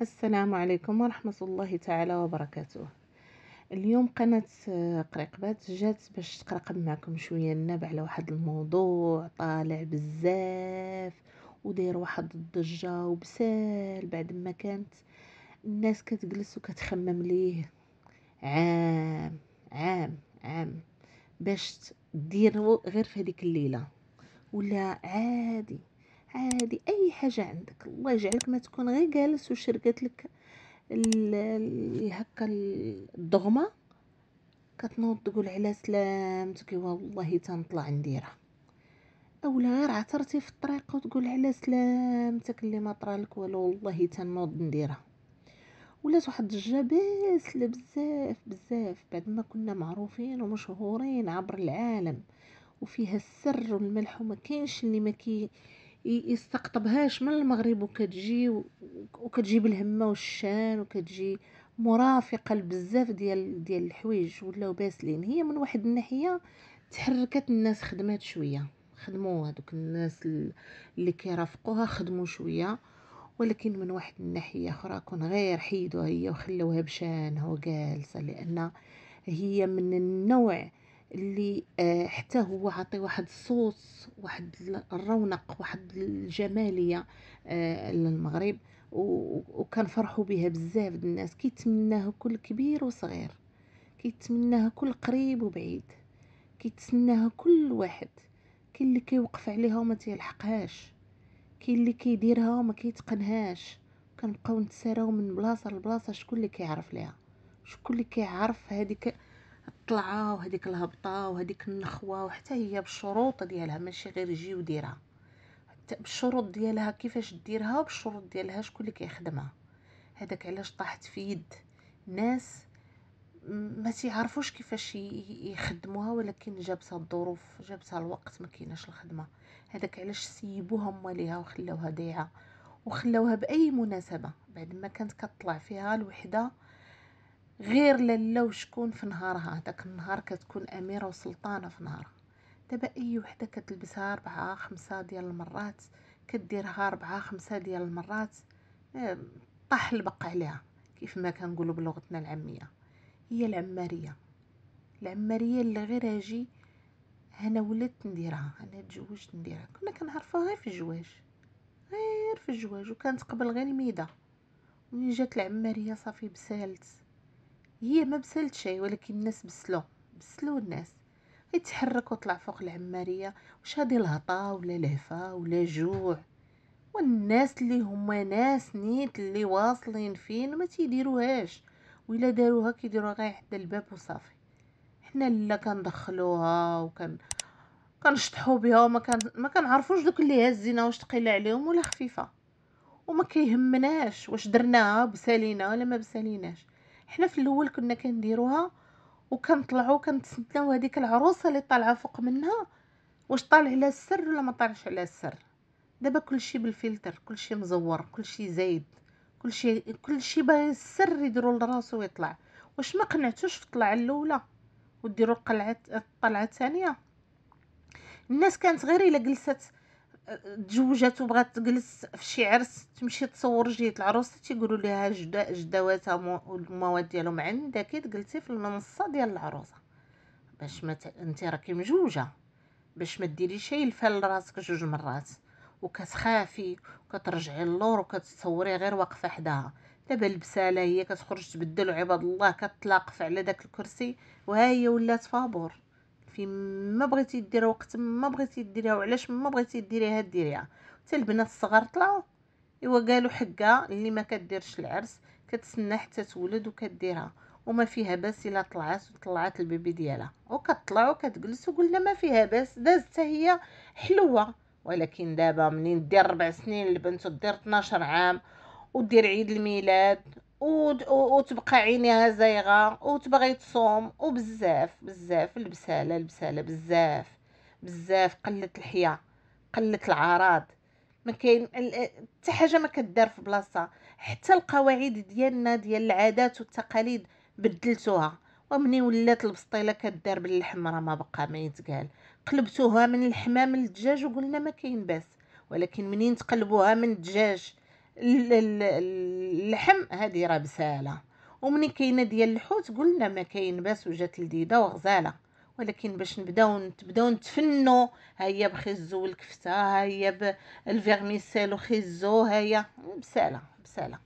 السلام عليكم ورحمة الله تعالى وبركاته اليوم قناة قريقبات جات باش تقرقب معكم شوية النبع على واحد الموضوع طالع بزاف وداير واحد الضجة وبسال بعد ما كانت الناس كتجلس وكتخمم ليه عام عام عام باش دير غير في هذيك الليلة ولا عادي عادي اي حاجه عندك الله يجعلك ما تكون غير جالس وشرقت لك هكا الضغمه كتنوض تقول على سلامتك والله تنطلع نديرها اولا غير عثرتي في الطريق وتقول على سلامتك اللي ما طرالك والو والله تنوض نديرها ولات واحد الجباس بزاف بزاف بعد ما كنا معروفين ومشهورين عبر العالم وفيها السر والملح وما كاينش اللي ما كي يستقطبهاش من المغرب وكتجي وكتجيب الهمه والشان وكتجي مرافقه لبزاف ديال ديال الحوايج ولاو باسلين هي من واحد الناحيه تحركت الناس خدمات شويه خدموا هذوك الناس اللي كيرافقوها خدموا شويه ولكن من واحد الناحيه اخرى كون غير حيدوها هي وخلوها بشانها وجالسه لان هي من النوع اللي آه، حتى هو عطي واحد الصوص واحد الرونق واحد الجماليه آه، للمغرب فرحوا بها بزاف الناس كيتمناه كل كبير وصغير كيتمناه كل قريب وبعيد كيتسناها كل واحد كاين اللي كيوقف عليها وما تيلحقهاش كاين اللي كيديرها وما كيتقنهاش كنبقاو نتساراو من بلاصه لبلاصه شكون اللي كيعرف ليها شكون اللي كيعرف هذيك الطلعه وهذيك الهبطه وهذيك النخوه وحتى هي بالشروط ديالها ماشي غير جي وديرها بالشروط ديالها كيفاش ديرها وبالشروط ديالها شكون اللي كيخدمها هذاك علاش طاحت في يد ناس ما تيعرفوش كيفاش يخدموها ولكن جابتها الظروف جابتها الوقت ما كايناش الخدمه هذاك علاش سيبوها هما ليها وخلاوها ضيعه وخلاوها باي مناسبه بعد ما كانت كطلع فيها الوحده غير لالا وشكون في نهارها داك النهار كتكون اميره وسلطانه في نهارها دابا اي وحده كتلبسها أربعة خمسة ديال المرات كديرها أربعة خمسة ديال المرات طاح البق عليها كيف ما كنقولوا بلغتنا العاميه هي العماريه العماريه اللي غير اجي انا ولدت نديرها انا تزوجت نديرها كنا كنعرفوها غير في الجواج غير في الجواج وكانت قبل غير الميده ملي جات العماريه صافي بسالت هي ما بسلت شيء ولكن الناس بسلو بسلو الناس يتحرك وطلع فوق العمارية واش هادي الهطا ولا لهفة ولا جوع والناس اللي هما ناس نيت اللي واصلين فين ما تيديروهاش ولا داروها كيديروها غير حدا الباب وصافي حنا لا كندخلوها وكن كنشطحو بها وما كان ما كنعرفوش دوك اللي هازينا واش ثقيله عليهم ولا خفيفه وما كيهمناش واش درناها بسالينا ولا ما بساليناش حنا في الاول كنا كنديروها وكنطلعوا كنتسناو هذيك العروسه اللي طالعه فوق منها واش طالع على السر ولا ما طالعش على السر دابا كلشي بالفلتر كلشي مزور كلشي زايد كلشي كلشي باغي السر يديروا لراسو ويطلع واش ما قنعتوش في الطلعه الاولى وديروا القلعه الطلعه الثانيه الناس كانت غير الا جلست تزوجات وبغات تجلس في شي عرس تمشي تصور جهه العروسه تيقولوا ليها جدا جداواتها والمواد ديالهم عندك تجلسي في المنصه ديال العروسه باش ما انت راكي مجوجه باش ما ديري شي الفال لراسك جوج مرات وكتخافي وكترجعي للور وكتصوري غير واقفه حداها دابا البساله هي كتخرج تبدل وعباد الله كتلاقف على داك الكرسي وها هي ولات فابور فين ما بغيتي ديرها وقت ما بغيتي ديريها وعلاش ما بغيتي ديريها ديريها حتى البنات الصغار طلعوا ايوا قالوا حقه اللي ما كديرش العرس كتسنى حتى تولد وكديرها وما فيها باس الا طلعات وطلعات البيبي ديالها وكطلع وكتجلس وقلنا ما فيها باس دازت حتى هي حلوه ولكن دابا منين دير ربع سنين البنت ودير 12 عام ودير عيد الميلاد وتبقى عينيها زايغه وتبغي تصوم وبزاف بزاف البساله البساله بزاف بزاف قلت الحياه قلت العراض ما كاين حتى حاجه ما كدار في بلاصه حتى القواعد ديالنا ديال العادات والتقاليد بدلتوها ومني ولات البسطيله كدار باللحم راه ما بقى ما يتقال قلبتوها من الحمام للدجاج وقلنا ما كاين باس ولكن منين تقلبوها من الدجاج اللحم هذه راه بساله ومنين كاينه ديال الحوت قلنا ما كاين باس وجات لذيذه وغزاله ولكن باش نبداو نبداو نتفنوا ها هي بخيزو والكفته ها هي بالفيرميسيل وخيزو ها هي بساله بساله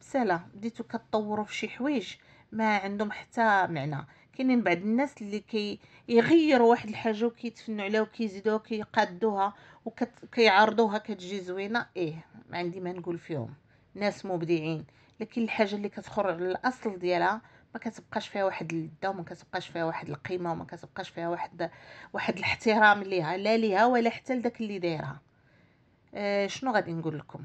بساله بديتو كتطوروا في شي حوايج ما عندهم حتى معنى كاينين بعض الناس اللي كي يغيروا واحد الحاجه وكيتفنوا عليها وكيزيدوها كيقادوها وكيعرضوها كتجي زوينه ايه ما عندي ما نقول فيهم ناس مبدعين لكن الحاجه اللي كتخرج على الاصل ديالها ما كتبقاش فيها واحد اللذه وما كتبقاش فيها واحد القيمه وما كتبقاش فيها واحد واحد الاحترام ليها لا ليها ولا حتى لداك اللي دايرها آه شنو غادي نقول لكم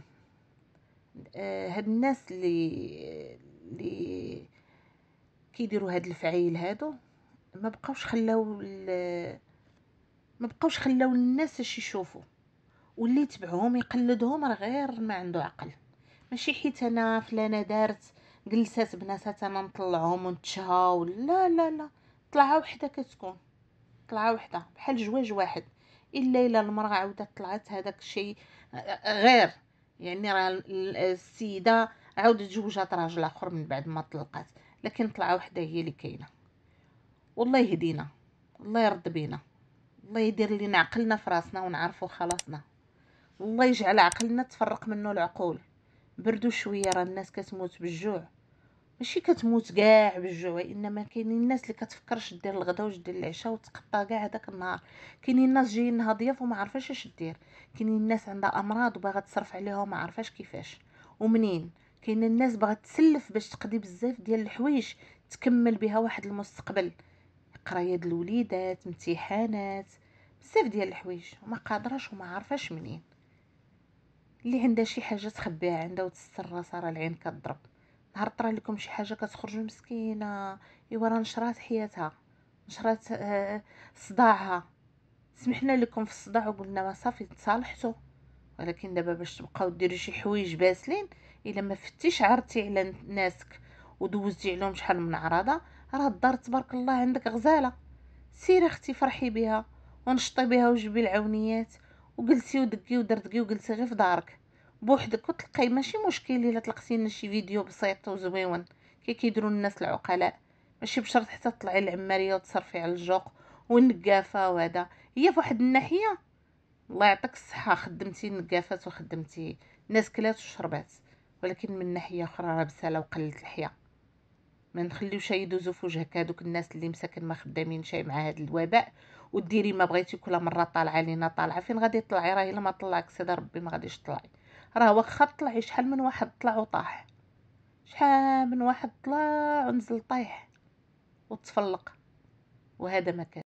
آه هاد الناس اللي اللي كيديروا هاد الفعايل هادو ما بقاوش خلاو ما بقاوش خلاو الناس اش يشوفوا واللي يتبعهم يقلدهم راه غير ما عنده عقل ماشي حيت انا فلانه دارت جلسات بناتها انا نطلعهم ونتشهاو لا لا لا طلعه وحده كتكون طلعه وحده بحال جواج واحد الا الا المراه عاودت طلعت هذاك الشيء غير يعني راه السيده عاودت تزوجات راجل اخر من بعد ما طلقات لكن طلعه وحده هي اللي كاينه والله يهدينا الله يرد بينا الله يدير لينا عقلنا في راسنا ونعرفوا خلاصنا الله يجعل عقلنا تفرق منه العقول بردو شويه راه الناس كتموت بالجوع ماشي كتموت كاع بالجوع انما كاينين الناس اللي كتفكرش دير الغدا واش دير العشاء وتقطع كاع هذاك النهار كاينين الناس جايين ضياف وما عارفاش اش دير كاينين الناس عندها امراض وباغا تصرف عليها وما عارفاش كيفاش ومنين كاين الناس بغات تسلف باش تقضي بزاف ديال الحوايج تكمل بها واحد المستقبل قرايه د الوليدات امتحانات بزاف ديال الحوايج وما قادراش وما عارفاش منين اللي عندها شي حاجه تخبيها عندها وتستر راسها راه العين كتضرب نهار طرا لكم شي حاجه كتخرج مسكينه ايوا راه نشرات حياتها نشرات آه، صداعها سمحنا لكم في الصداع وقلنا ما صافي تصالحتوا ولكن دابا باش تبقاو ديروا شي حوايج باسلين الا ما فتيش عرضتي على ناسك ودوزتي عليهم شحال من عراضه راه الدار تبارك الله عندك غزاله سيري اختي فرحي بها ونشطي بها وجبي العونيات وجلسي ودقي ودردقي وجلسي غير في دارك بوحدك وتلقاي ماشي مشكل الا طلقتي لنا شي فيديو بسيط وزويون كي كيديروا الناس العقلاء ماشي بشرط حتى تطلعي للعماريه وتصرفي على الجوق والنقافه وهذا هي فواحد الناحيه الله يعطيك الصحه خدمتي النقافات وخدمتي ناس كلات وشربات ولكن من ناحيه اخرى راه بساله وقلت الحياه ما نخليوش يدوزو في وجهك هذوك الناس اللي مساكن ما خدامين شي مع هذا الوباء وديري ما بغيتي كل مره طالعه لينا طالعه فين غادي تطلعي راه الا ما طلعك سيدي ربي ما غاديش طلعي راه واخا طلعي شحال من واحد طلع وطاح شحال من واحد طلع ونزل طايح وتفلق وهذا ما كان